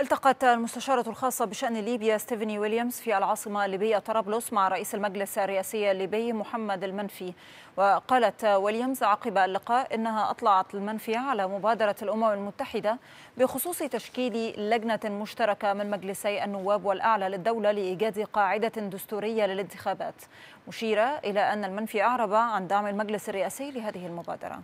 التقت المستشارة الخاصة بشأن ليبيا ستيفني ويليامز في العاصمة الليبية طرابلس مع رئيس المجلس الرئاسي الليبي محمد المنفي وقالت ويليامز عقب اللقاء إنها أطلعت المنفي على مبادرة الأمم المتحدة بخصوص تشكيل لجنة مشتركة من مجلسي النواب والأعلى للدولة لإيجاد قاعدة دستورية للانتخابات مشيرة إلى أن المنفي أعرب عن دعم المجلس الرئاسي لهذه المبادرة